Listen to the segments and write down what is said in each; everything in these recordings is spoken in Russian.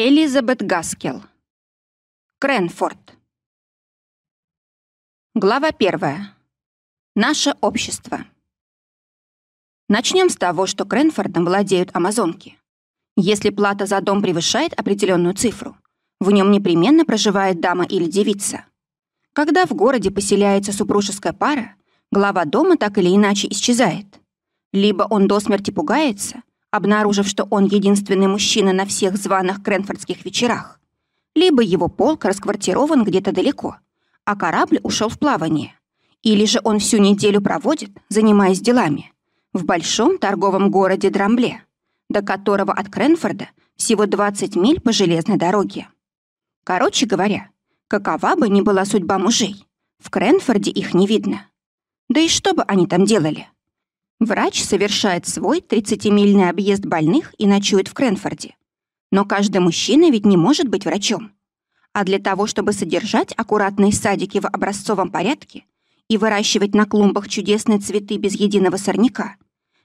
Элизабет Гаскел. Кренфорд. Глава первая. Наше общество. Начнем с того, что Кренфордом владеют амазонки. Если плата за дом превышает определенную цифру, в нем непременно проживает дама или девица. Когда в городе поселяется супружеская пара, глава дома так или иначе исчезает. Либо он до смерти пугается, обнаружив, что он единственный мужчина на всех званых кренфордских вечерах. Либо его полк расквартирован где-то далеко, а корабль ушел в плавание. Или же он всю неделю проводит, занимаясь делами, в большом торговом городе Драмбле, до которого от Кренфорда всего 20 миль по железной дороге. Короче говоря, какова бы ни была судьба мужей, в Кренфорде их не видно. Да и что бы они там делали? Врач совершает свой 30-мильный объезд больных и ночует в Кренфорде. Но каждый мужчина ведь не может быть врачом. А для того, чтобы содержать аккуратные садики в образцовом порядке и выращивать на клумбах чудесные цветы без единого сорняка,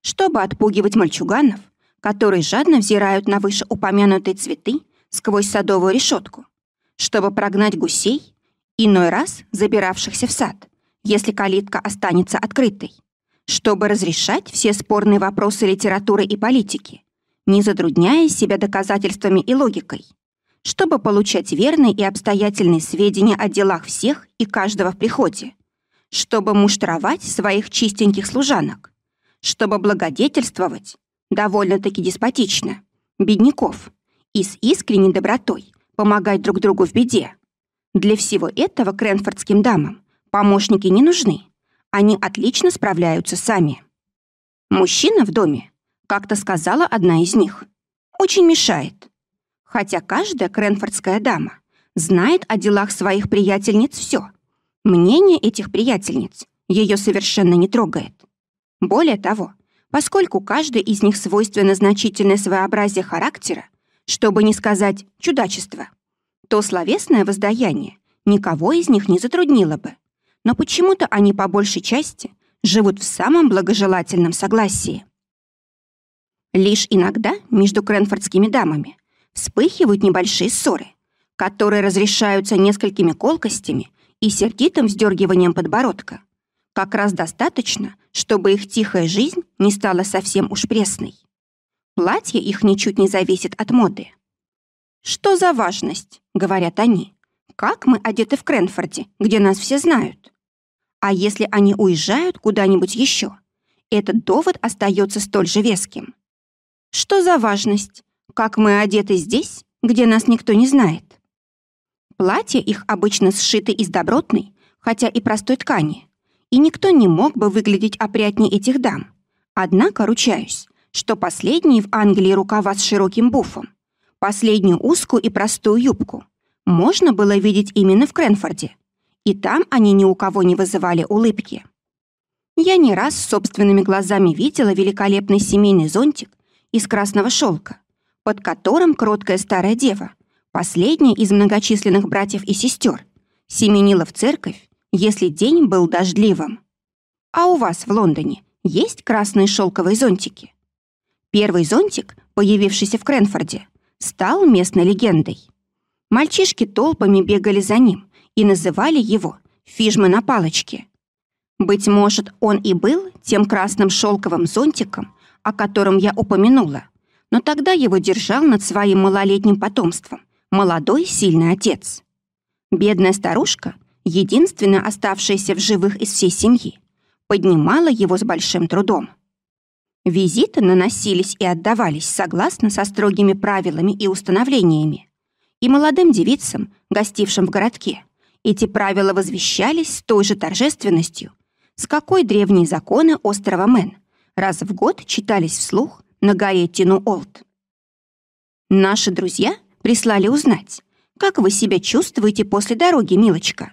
чтобы отпугивать мальчуганов, которые жадно взирают на вышеупомянутые цветы сквозь садовую решетку, чтобы прогнать гусей, иной раз забиравшихся в сад, если калитка останется открытой, чтобы разрешать все спорные вопросы литературы и политики, не затрудняя себя доказательствами и логикой, чтобы получать верные и обстоятельные сведения о делах всех и каждого в приходе, чтобы муштровать своих чистеньких служанок, чтобы благодетельствовать, довольно-таки деспотично, бедняков и с искренней добротой помогать друг другу в беде. Для всего этого кренфордским дамам помощники не нужны, они отлично справляются сами. Мужчина в доме, как-то сказала одна из них, очень мешает. Хотя каждая кренфордская дама знает о делах своих приятельниц все. Мнение этих приятельниц ее совершенно не трогает. Более того, поскольку каждой из них свойственно значительное своеобразие характера, чтобы не сказать чудачество, то словесное воздаяние никого из них не затруднило бы, но почему-то они по большей части живут в самом благожелательном согласии. Лишь иногда между кренфордскими дамами вспыхивают небольшие ссоры, которые разрешаются несколькими колкостями и сердитым вздергиванием подбородка. Как раз достаточно, чтобы их тихая жизнь не стала совсем уж пресной. Платье их ничуть не зависит от моды. «Что за важность?» — говорят они как мы одеты в Кренфорде, где нас все знают. А если они уезжают куда-нибудь еще, этот довод остается столь же веским. Что за важность? Как мы одеты здесь, где нас никто не знает? Платья их обычно сшиты из добротной, хотя и простой ткани, и никто не мог бы выглядеть опрятнее этих дам. Однако ручаюсь, что последние в Англии рукава с широким буфом, последнюю узкую и простую юбку, можно было видеть именно в Кренфорде. И там они ни у кого не вызывали улыбки. Я не раз собственными глазами видела великолепный семейный зонтик из красного шелка, под которым кроткая старая дева, последняя из многочисленных братьев и сестер, семенила в церковь, если день был дождливым. А у вас в Лондоне есть красные шелковые зонтики? Первый зонтик, появившийся в Кренфорде, стал местной легендой. Мальчишки толпами бегали за ним и называли его «фижмы на палочке». Быть может, он и был тем красным шелковым зонтиком, о котором я упомянула, но тогда его держал над своим малолетним потомством молодой сильный отец. Бедная старушка, единственная оставшаяся в живых из всей семьи, поднимала его с большим трудом. Визиты наносились и отдавались согласно со строгими правилами и установлениями, и молодым девицам, гостившим в городке, эти правила возвещались с той же торжественностью, с какой древние законы острова Мэн раз в год читались вслух на горе Тину-Олд. Наши друзья прислали узнать, как вы себя чувствуете после дороги, милочка.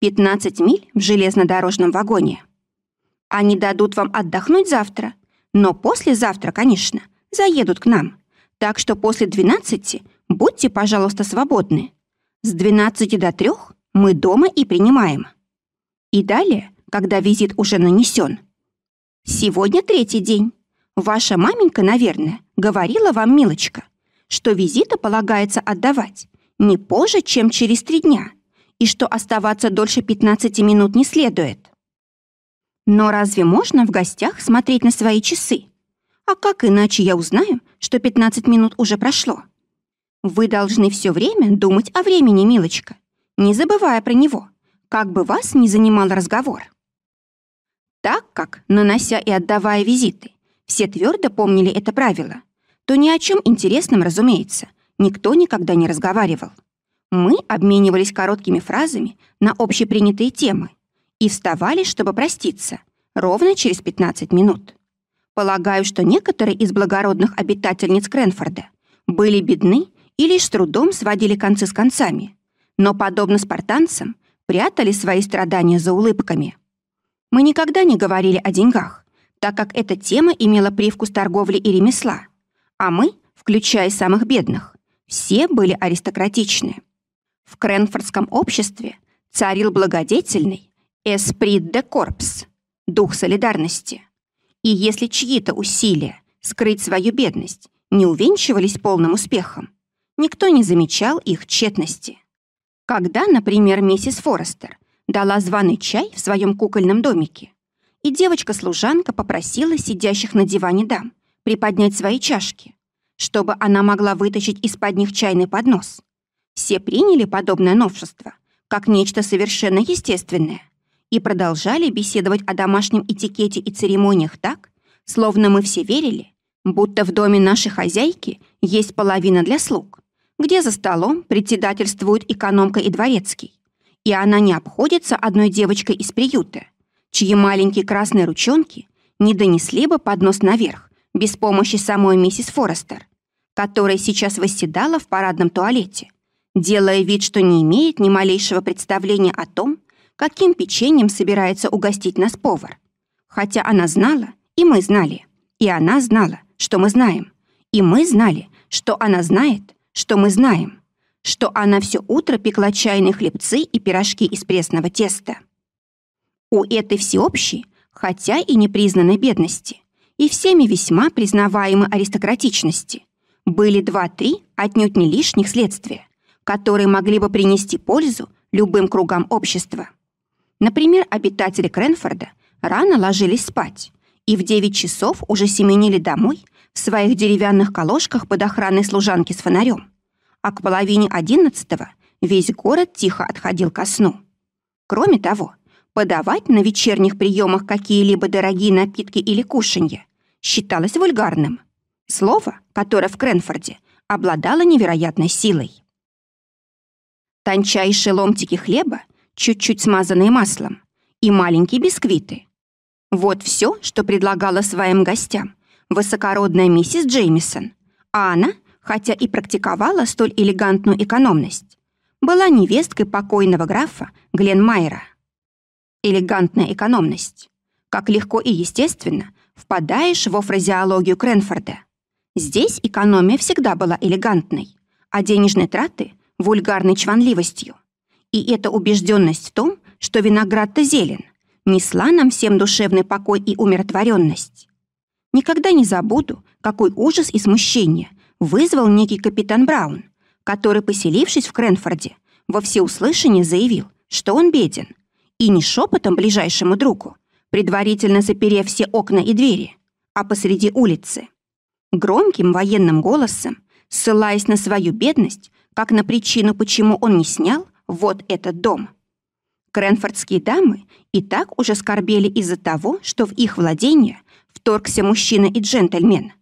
15 миль в железнодорожном вагоне. Они дадут вам отдохнуть завтра, но послезавтра, конечно, заедут к нам. Так что после 12 будьте, пожалуйста, свободны. С 12 до 3 мы дома и принимаем. И далее, когда визит уже нанесен. Сегодня третий день. Ваша маменька, наверное, говорила вам, милочка, что визита полагается отдавать не позже, чем через три дня, и что оставаться дольше 15 минут не следует. Но разве можно в гостях смотреть на свои часы? А как иначе я узнаю, что 15 минут уже прошло? Вы должны все время думать о времени, милочка, не забывая про него, как бы вас ни занимал разговор. Так как, нанося и отдавая визиты, все твердо помнили это правило, то ни о чем интересном, разумеется, никто никогда не разговаривал. Мы обменивались короткими фразами на общепринятые темы и вставали, чтобы проститься, ровно через 15 минут. Полагаю, что некоторые из благородных обитательниц Кренфорда были бедны и лишь с трудом сводили концы с концами, но, подобно спартанцам, прятали свои страдания за улыбками. Мы никогда не говорили о деньгах, так как эта тема имела привкус торговли и ремесла, а мы, включая самых бедных, все были аристократичны. В Кренфордском обществе царил благодетельный «эсприт де корпс» — дух солидарности. И если чьи-то усилия скрыть свою бедность не увенчивались полным успехом, никто не замечал их тщетности. Когда, например, миссис Форестер дала званый чай в своем кукольном домике, и девочка-служанка попросила сидящих на диване дам приподнять свои чашки, чтобы она могла вытащить из-под них чайный поднос. Все приняли подобное новшество как нечто совершенно естественное и продолжали беседовать о домашнем этикете и церемониях так, словно мы все верили, будто в доме нашей хозяйки есть половина для слуг, где за столом председательствуют экономка и дворецкий. И она не обходится одной девочкой из приюта, чьи маленькие красные ручонки не донесли бы поднос наверх без помощи самой миссис Форестер, которая сейчас восседала в парадном туалете, делая вид, что не имеет ни малейшего представления о том, каким печеньем собирается угостить нас повар. Хотя она знала, и мы знали, и она знала, что мы знаем, и мы знали, что она знает, что мы знаем, что она все утро пекла чайные хлебцы и пирожки из пресного теста. У этой всеобщей, хотя и непризнанной бедности, и всеми весьма признаваемой аристократичности, были два-три отнюдь не лишних следствия, которые могли бы принести пользу любым кругам общества. Например, обитатели Кренфорда рано ложились спать, и в 9 часов уже семенили домой в своих деревянных колошках под охраной служанки с фонарем. А к половине одиннадцатого весь город тихо отходил ко сну. Кроме того, подавать на вечерних приемах какие-либо дорогие напитки или кушанья считалось вульгарным. Слово, которое в Кренфорде обладало невероятной силой. Тончайшие ломтики хлеба, чуть-чуть смазанные маслом, и маленькие бисквиты, вот все, что предлагала своим гостям высокородная миссис Джеймисон, а она, хотя и практиковала столь элегантную экономность, была невесткой покойного графа Гленмайера. Элегантная экономность. Как легко и естественно впадаешь во фразеологию Кренфорда. Здесь экономия всегда была элегантной, а денежные траты – вульгарной чванливостью. И эта убежденность в том, что виноград-то зелен – несла нам всем душевный покой и умиротворенность. Никогда не забуду, какой ужас и смущение вызвал некий капитан Браун, который, поселившись в Кренфорде, во всеуслышание заявил, что он беден, и не шепотом ближайшему другу, предварительно заперев все окна и двери, а посреди улицы. Громким военным голосом, ссылаясь на свою бедность, как на причину, почему он не снял вот этот дом – Кренфордские дамы и так уже скорбели из-за того, что в их владение вторгся мужчина и джентльмен.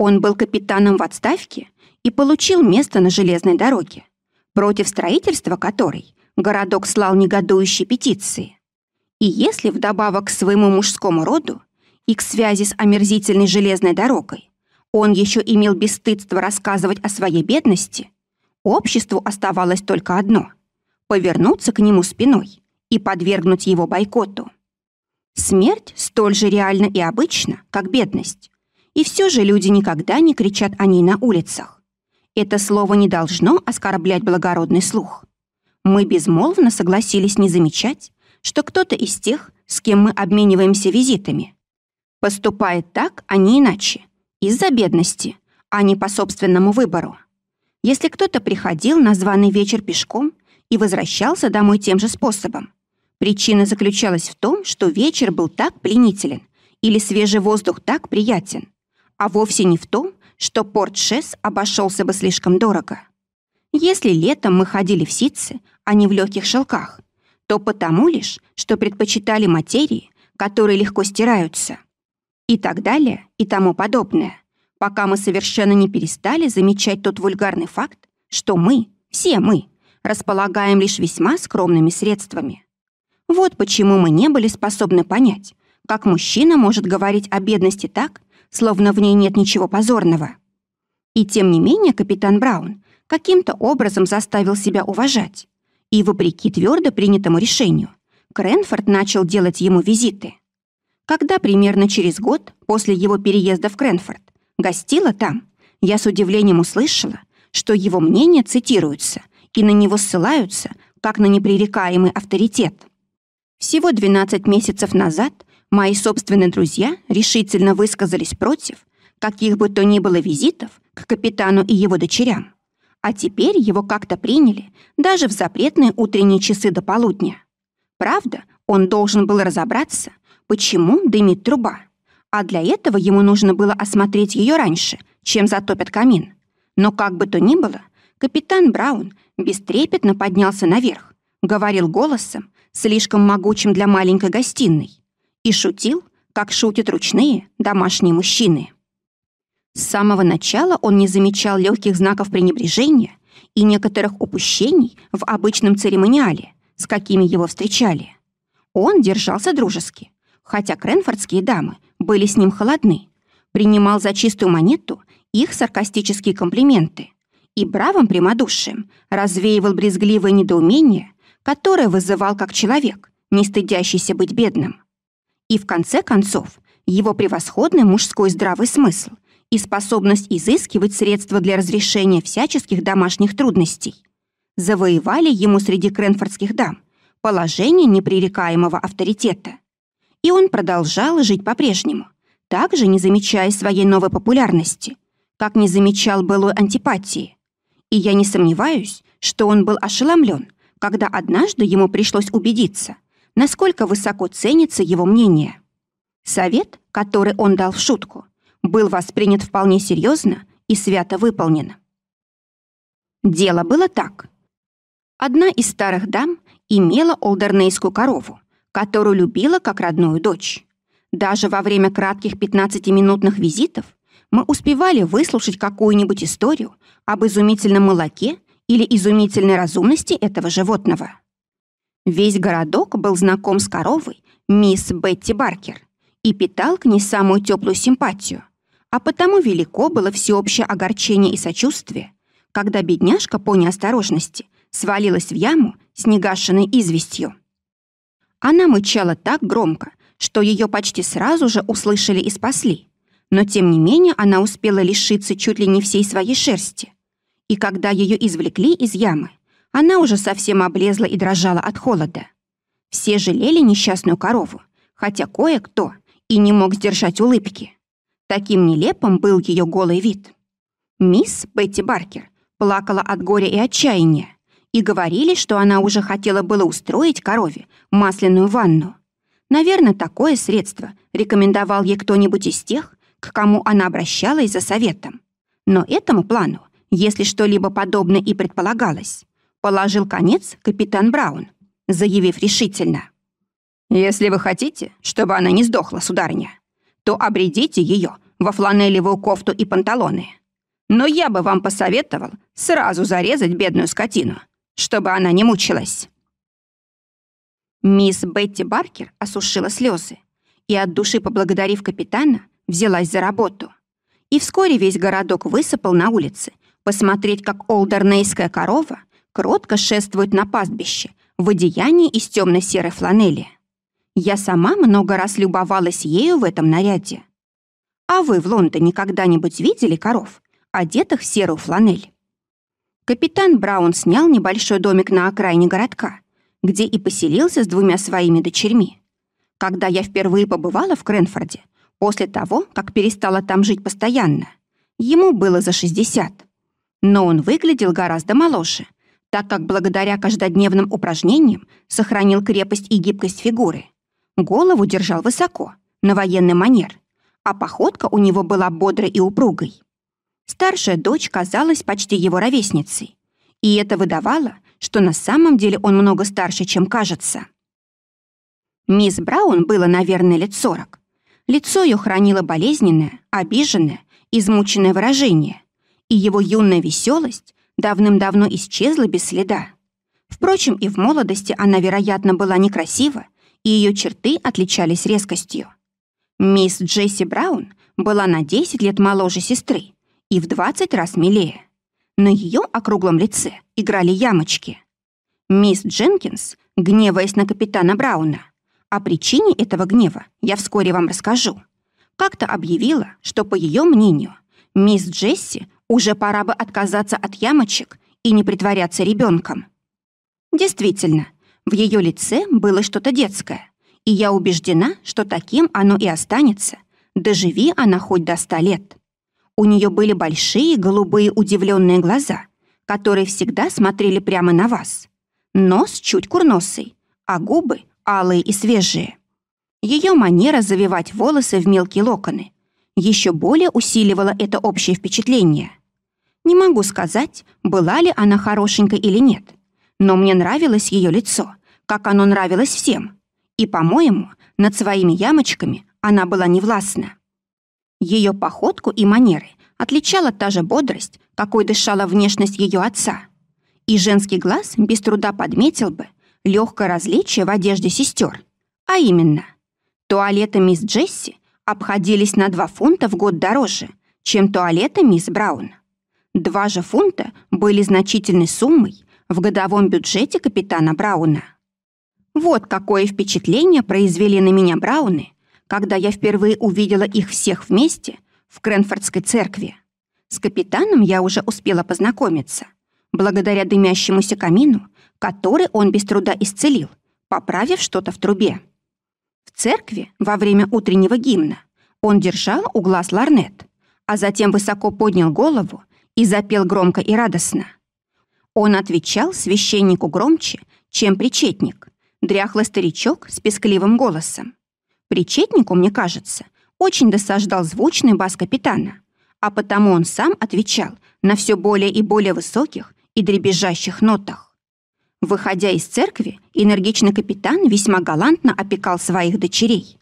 Он был капитаном в отставке и получил место на железной дороге, против строительства которой городок слал негодующие петиции. И если вдобавок к своему мужскому роду и к связи с омерзительной железной дорогой он еще имел бесстыдство рассказывать о своей бедности, обществу оставалось только одно — повернуться к нему спиной и подвергнуть его бойкоту. Смерть столь же реальна и обычна, как бедность. И все же люди никогда не кричат о ней на улицах. Это слово не должно оскорблять благородный слух. Мы безмолвно согласились не замечать, что кто-то из тех, с кем мы обмениваемся визитами, поступает так, а не иначе, из-за бедности, а не по собственному выбору. Если кто-то приходил на званый вечер пешком – и возвращался домой тем же способом. Причина заключалась в том, что вечер был так пленителен или свежий воздух так приятен, а вовсе не в том, что порт Шес обошелся бы слишком дорого. Если летом мы ходили в ситце, а не в легких шелках, то потому лишь, что предпочитали материи, которые легко стираются. И так далее, и тому подобное, пока мы совершенно не перестали замечать тот вульгарный факт, что мы, все мы, располагаем лишь весьма скромными средствами. Вот почему мы не были способны понять, как мужчина может говорить о бедности так, словно в ней нет ничего позорного. И тем не менее капитан Браун каким-то образом заставил себя уважать. И вопреки твердо принятому решению, Кренфорд начал делать ему визиты. Когда примерно через год после его переезда в Кренфорд гостила там, я с удивлением услышала, что его мнение цитируется – и на него ссылаются, как на непререкаемый авторитет. Всего 12 месяцев назад мои собственные друзья решительно высказались против каких бы то ни было визитов к капитану и его дочерям. А теперь его как-то приняли даже в запретные утренние часы до полудня. Правда, он должен был разобраться, почему дымит труба. А для этого ему нужно было осмотреть ее раньше, чем затопят камин. Но как бы то ни было, Капитан Браун бестрепетно поднялся наверх, говорил голосом, слишком могучим для маленькой гостиной, и шутил, как шутят ручные домашние мужчины. С самого начала он не замечал легких знаков пренебрежения и некоторых упущений в обычном церемониале, с какими его встречали. Он держался дружески, хотя кренфордские дамы были с ним холодны, принимал за чистую монету их саркастические комплименты и бравым прямодушием развеивал брезгливое недоумение, которое вызывал как человек, не стыдящийся быть бедным. И в конце концов, его превосходный мужской здравый смысл и способность изыскивать средства для разрешения всяческих домашних трудностей завоевали ему среди кренфордских дам положение непререкаемого авторитета. И он продолжал жить по-прежнему, также не замечая своей новой популярности, как не замечал былой антипатии, и я не сомневаюсь, что он был ошеломлен, когда однажды ему пришлось убедиться, насколько высоко ценится его мнение. Совет, который он дал в шутку, был воспринят вполне серьезно и свято выполнен. Дело было так. Одна из старых дам имела олдернейскую корову, которую любила как родную дочь. Даже во время кратких 15-минутных визитов мы успевали выслушать какую-нибудь историю об изумительном молоке или изумительной разумности этого животного. Весь городок был знаком с коровой мисс Бетти Баркер и питал к ней самую теплую симпатию, а потому велико было всеобщее огорчение и сочувствие, когда бедняжка по неосторожности свалилась в яму с негашенной известью. Она мычала так громко, что ее почти сразу же услышали и спасли, но, тем не менее, она успела лишиться чуть ли не всей своей шерсти. И когда ее извлекли из ямы, она уже совсем облезла и дрожала от холода. Все жалели несчастную корову, хотя кое-кто и не мог сдержать улыбки. Таким нелепым был ее голый вид. Мисс Бетти Баркер плакала от горя и отчаяния, и говорили, что она уже хотела было устроить корове масляную ванну. Наверное, такое средство рекомендовал ей кто-нибудь из тех, к кому она обращалась за советом. Но этому плану, если что-либо подобное и предполагалось, положил конец капитан Браун, заявив решительно. «Если вы хотите, чтобы она не сдохла, сударыня, то обредите ее во фланелевую кофту и панталоны. Но я бы вам посоветовал сразу зарезать бедную скотину, чтобы она не мучилась». Мисс Бетти Баркер осушила слезы и, от души поблагодарив капитана, взялась за работу. И вскоре весь городок высыпал на улицы, посмотреть, как олдернейская корова кротко шествует на пастбище в одеянии из темно-серой фланели. Я сама много раз любовалась ею в этом наряде. А вы в Лондоне когда-нибудь видели коров, одетых в серую фланель? Капитан Браун снял небольшой домик на окраине городка, где и поселился с двумя своими дочерьми. Когда я впервые побывала в Кренфорде, После того, как перестала там жить постоянно, ему было за 60. Но он выглядел гораздо моложе, так как благодаря каждодневным упражнениям сохранил крепость и гибкость фигуры. Голову держал высоко, на военный манер, а походка у него была бодрой и упругой. Старшая дочь казалась почти его ровесницей, и это выдавало, что на самом деле он много старше, чем кажется. Мисс Браун было, наверное, лет сорок, Лицо ее хранило болезненное, обиженное, измученное выражение, и его юная веселость давным-давно исчезла без следа. Впрочем, и в молодости она, вероятно, была некрасива, и ее черты отличались резкостью. Мисс Джесси Браун была на 10 лет моложе сестры и в 20 раз милее. На ее округлом лице играли ямочки. Мисс Дженкинс, гневаясь на капитана Брауна, о причине этого гнева я вскоре вам расскажу. Как-то объявила, что, по ее мнению, мисс Джесси уже пора бы отказаться от ямочек и не притворяться ребенком. Действительно, в ее лице было что-то детское, и я убеждена, что таким оно и останется, доживи она хоть до ста лет. У нее были большие голубые удивленные глаза, которые всегда смотрели прямо на вас. Нос чуть курносый, а губы алые и свежие. Ее манера завивать волосы в мелкие локоны еще более усиливала это общее впечатление. Не могу сказать, была ли она хорошенькой или нет, но мне нравилось ее лицо, как оно нравилось всем, и, по-моему, над своими ямочками она была невластна. Ее походку и манеры отличала та же бодрость, какой дышала внешность ее отца. И женский глаз без труда подметил бы, легкое различие в одежде сестер, а именно туалеты мисс Джесси обходились на 2 фунта в год дороже, чем туалеты мисс Браун. Два же фунта были значительной суммой в годовом бюджете капитана Брауна. Вот какое впечатление произвели на меня Брауны, когда я впервые увидела их всех вместе в Кренфордской церкви. С капитаном я уже успела познакомиться. Благодаря дымящемуся камину который он без труда исцелил, поправив что-то в трубе. В церкви во время утреннего гимна он держал у глаз ларнет, а затем высоко поднял голову и запел громко и радостно. Он отвечал священнику громче, чем причетник, дряхлый старичок с пескливым голосом. Причетнику, мне кажется, очень досаждал звучный бас капитана, а потому он сам отвечал на все более и более высоких и дребезжащих нотах. Выходя из церкви, энергичный капитан весьма галантно опекал своих дочерей.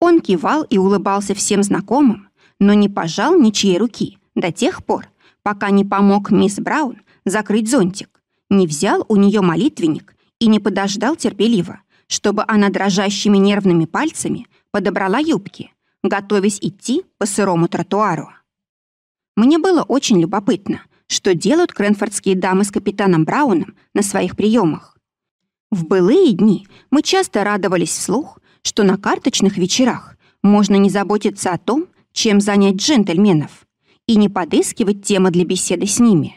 Он кивал и улыбался всем знакомым, но не пожал ничьей руки до тех пор, пока не помог мисс Браун закрыть зонтик, не взял у нее молитвенник и не подождал терпеливо, чтобы она дрожащими нервными пальцами подобрала юбки, готовясь идти по сырому тротуару. Мне было очень любопытно, что делают кренфордские дамы с капитаном Брауном на своих приемах. В былые дни мы часто радовались вслух, что на карточных вечерах можно не заботиться о том, чем занять джентльменов, и не подыскивать темы для беседы с ними.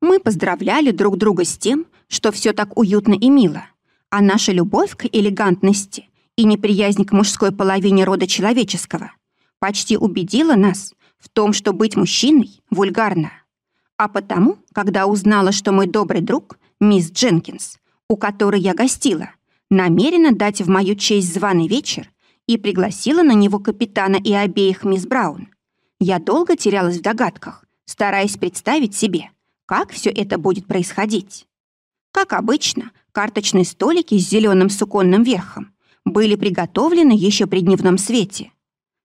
Мы поздравляли друг друга с тем, что все так уютно и мило, а наша любовь к элегантности и неприязнь к мужской половине рода человеческого почти убедила нас в том, что быть мужчиной вульгарно – а потому, когда узнала, что мой добрый друг, мисс Дженкинс, у которой я гостила, намерена дать в мою честь званый вечер и пригласила на него капитана и обеих мисс Браун, я долго терялась в догадках, стараясь представить себе, как все это будет происходить. Как обычно, карточные столики с зеленым суконным верхом были приготовлены еще при дневном свете.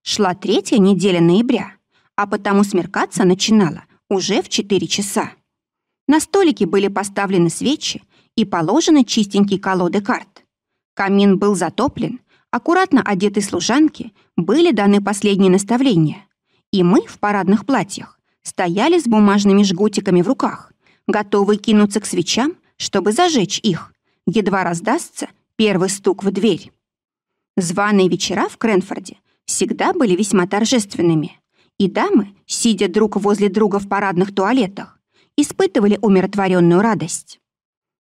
Шла третья неделя ноября, а потому смеркаться начинала уже в 4 часа. На столике были поставлены свечи и положены чистенькие колоды карт. Камин был затоплен, аккуратно одеты служанки были даны последние наставления. И мы в парадных платьях стояли с бумажными жгутиками в руках, готовые кинуться к свечам, чтобы зажечь их. Едва раздастся первый стук в дверь. Званые вечера в Кренфорде всегда были весьма торжественными и дамы, сидя друг возле друга в парадных туалетах, испытывали умиротворенную радость.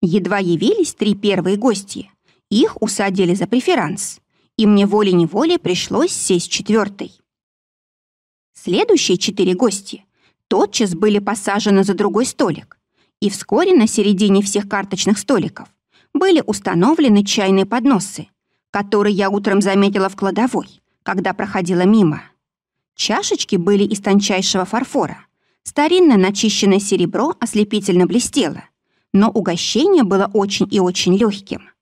Едва явились три первые гости, их усадили за преферанс, и мне волей-неволей пришлось сесть четвертой. Следующие четыре гости тотчас были посажены за другой столик, и вскоре на середине всех карточных столиков были установлены чайные подносы, которые я утром заметила в кладовой, когда проходила мимо. Чашечки были из тончайшего фарфора. Старинное начищенное серебро ослепительно блестело, но угощение было очень и очень легким.